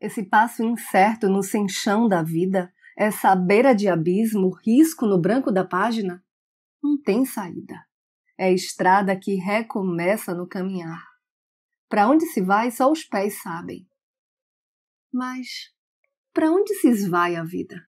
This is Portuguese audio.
Esse passo incerto no sem chão da vida, essa é beira de abismo, risco no branco da página, não tem saída. É estrada que recomeça no caminhar. Para onde se vai, só os pés sabem. Mas para onde se esvai a vida?